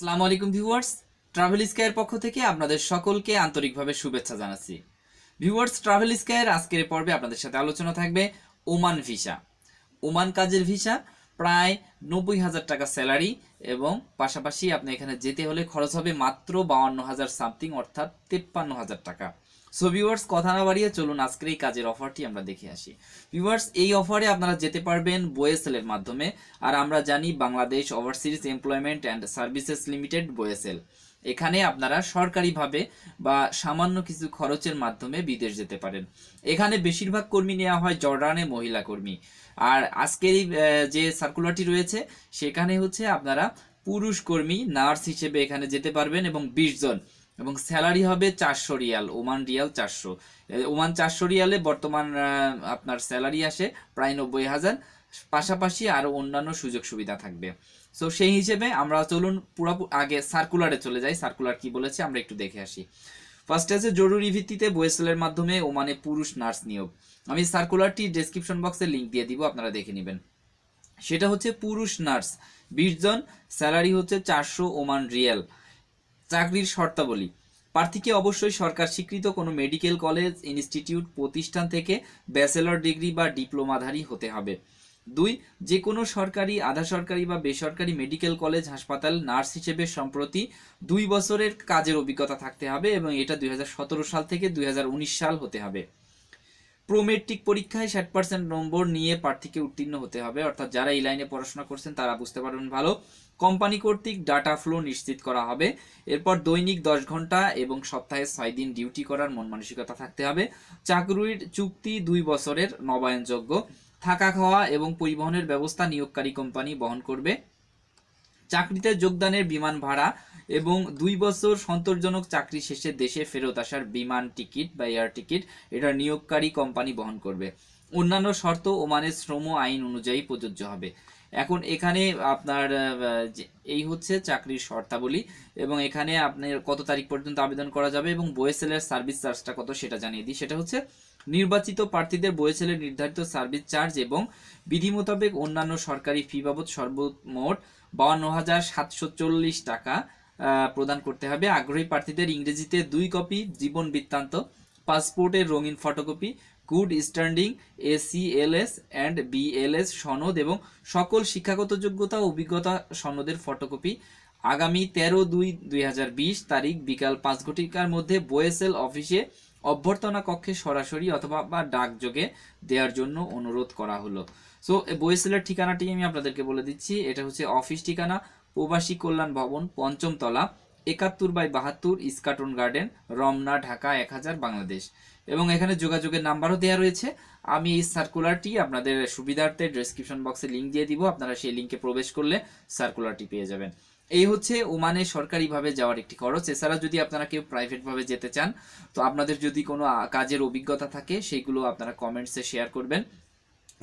সালামু আলাইকুম viewers travel স্কায়ের পক্ষ থেকে আপনাদের সকলকে আন্তরিকভাবে শুভেচ্ছা জানাচ্ছি ভিউয়ার্স ট্রাভেল স্কায়ের আজকের পর্বে আপনাদের সাথে আলোচনা থাকবে ওমান ভিসা ওমান কাজের ভিসা প্রায় নব্বই হাজার টাকা স্যালারি এবং পাশাপাশি আপনি এখানে যেতে হলে খরচ হবে মাত্র বাউান্ন হাজার সামথিং অর্থাৎ তেপ্পান্ন হাজার টাকা সো ভিউয়ার্স কথা না বাড়িয়ে চলুন আজকের এই কাজের অফারটি আমরা দেখে আসি ভিউয়ার্স এই অফারে আপনারা যেতে পারবেন বোয়েসেলের মাধ্যমে আর আমরা জানি Bangladesh overseas employment and services limited BOESL এখানে আপনারা সরকারিভাবে বা সামান্য কিছু খরচের মাধ্যমে বিদেশ যেতে পারেন এখানে বেশিরভাগ কর্মী নেওয়া হয় জর্ডানে মহিলা কর্মী আর আজকের যে সার্কুলারটি রয়েছে সেখানে হচ্ছে আপনারা পুরুষ কর্মী নার্স হিসেবে এখানে যেতে পারবেন এবং বিশ জন এবং স্যালারি হবে চারশো রিয়াল ওমান রিয়াল চারশো ওমান চারশো রিয়ালে বর্তমান আপনার স্যালারি আসে প্রায় নব্বই হাজার পাশাপাশি আরও অন্যান্য সুযোগ সুবিধা থাকবে সো সেই হিসেবে আমরা চলুন পুরো আগে সার্কুলারে চলে যাই সার্কুলার কি বলেছে আমরা একটু দেখে আসি ফার্স্ট আছে জরুরি ভিত্তিতে বয়েসেলের মাধ্যমে ওমানে পুরুষ নার্স নিয়োগ আমি সার্কুলারটি ডেসক্রিপশন বক্সে লিঙ্ক দিয়ে দিব আপনারা দেখে নেবেন সেটা হচ্ছে পুরুষ নার্স বিশ জন স্যালারি হচ্ছে চারশো ওমান রিয়াল চাকরির শর্তাবলী প্রার্থীকে অবশ্যই সরকার স্বীকৃত কোনো মেডিকেল কলেজ ইনস্টিটিউট প্রতিষ্ঠান থেকে ব্যাচেলর ডিগ্রি বা ডিপ্লোমাধারী হতে হবে দুই যে কোনো সরকারি আধা সরকারি বা বেসরকারি মেডিকেল কলেজ হাসপাতাল নার্স হিসেবে সম্প্রতি দুই বছরের কাজের অভিজ্ঞতা থাকতে হবে এবং এটা দুই সাল থেকে দুই সাল হতে হবে প্রোমেট্রিক পরীক্ষায় ষাট পার্সেন্ট নম্বর নিয়ে প্রার্থীকে উত্তীর্ণ হতে হবে অর্থাৎ যারা এই লাইনে পড়াশোনা করছেন তারা বুঝতে পারবেন ভালো কোম্পানি কর্তৃক ডাটা ফ্লো নিশ্চিত করা হবে এরপর দৈনিক দশ ঘন্টা এবং সপ্তাহে ছয় দিন ডিউটি করার মন মানসিকতা থাকতে হবে চাকরির চুক্তি দুই বছরের নবায়নযোগ্য থাকা খাওয়া এবং পরিবহনের ব্যবস্থা নিয়োগকারী কোম্পানি বহন করবে চাকরিতে যোগদানের বিমান ভাড়া এবং দুই বছর সন্তোষজনক চাকরি শেষে দেশে ফেরত আসার বিমান টিকিট বা এয়ার টিকিট এটা নিয়োগকারী কোম্পানি বহন করবে অন্যান্য শর্ত ওমানের শ্রম আইন অনুযায়ী প্রযোজ্য হবে এখন এখানে আপনার এই হচ্ছে চাকরির শর্তাবলী এবং এখানে আপনার কত তারিখ পর্যন্ত আবেদন করা যাবে এবং বয়েসেলের সার্ভিস চার্জটা কত সেটা জানিয়ে দিই সেটা হচ্ছে নির্বাচিত প্রার্থীদের বয়েসেলের নির্ধারিত সার্ভিস চার্জ এবং বিধি মোতাবেক অন্যান্য সরকারি ফি বাবদ সর্বমোট বাউন্ন হাজার সাতশো চল্লিশ টাকা প্রদান করতে হবে আগ্রহী প্রার্থীদের ইংরেজিতে দুই কপি জীবন বৃত্তান্ত পাসপোর্টের রঙিন photocopy good standing ACLS and BLS সনদ এবং সকল শিক্ষাগত যোগ্যতা অভিজ্ঞতা সনদের ফটোকপি আগামী তেরো দুই দুই তারিখ বিকাল পাঁচ ঘটিকার মধ্যে বোয়েসেল অফিসে অভ্যর্থনা কক্ষে সরাসরি অথবা বা ডাকযোগে দেওয়ার জন্য অনুরোধ করা হলো সো বোয়েসেলের ঠিকানাটি আমি আপনাদেরকে বলে দিচ্ছি এটা হচ্ছে অফিস ঠিকানা প্রবাসী কল্যাণ ভবন পঞ্চমতলা একাত্তর বাই বাহাত্তর ইস্কাটন গার্ডেন রমনা ঢাকা এক হাজার বাংলাদেশ এবং এখানে যোগাযোগের নাম্বারও দেওয়া রয়েছে আমি এই সার্কুলারটি আপনাদের সুবিধার্থে ডিসক্রিপশন বক্সে লিঙ্ক দিয়ে দিব আপনারা সেই লিঙ্কে প্রবেশ করলে সার্কুলারটি পেয়ে যাবেন এই হচ্ছে ওমানে সরকারিভাবে যাওয়ার একটি খরচ এছাড়া যদি আপনারা কেউ প্রাইভেটভাবে যেতে চান তো আপনাদের যদি কোনো কাজের অভিজ্ঞতা থাকে সেগুলো আপনারা কমেন্টসে শেয়ার করবেন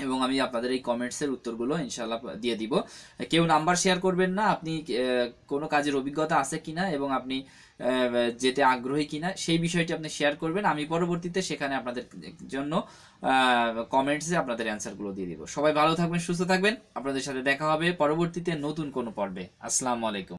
এবং আমি আপনাদের এই কমেন্টসের উত্তরগুলো ইনশাল্লাহ দিয়ে দিব কেউ নাম্বার শেয়ার করবেন না আপনি কোনো কাজের অভিজ্ঞতা আছে কিনা এবং আপনি যেতে আগ্রহী কিনা সেই বিষয়টি আপনি শেয়ার করবেন আমি পরবর্তীতে সেখানে আপনাদের জন্য কমেন্টসে আপনাদের অ্যান্সারগুলো দিয়ে দিব সবাই ভালো থাকবেন সুস্থ থাকবেন আপনাদের সাথে দেখা হবে পরবর্তীতে নতুন কোনো পর্বে আসসালামু আলাইকুম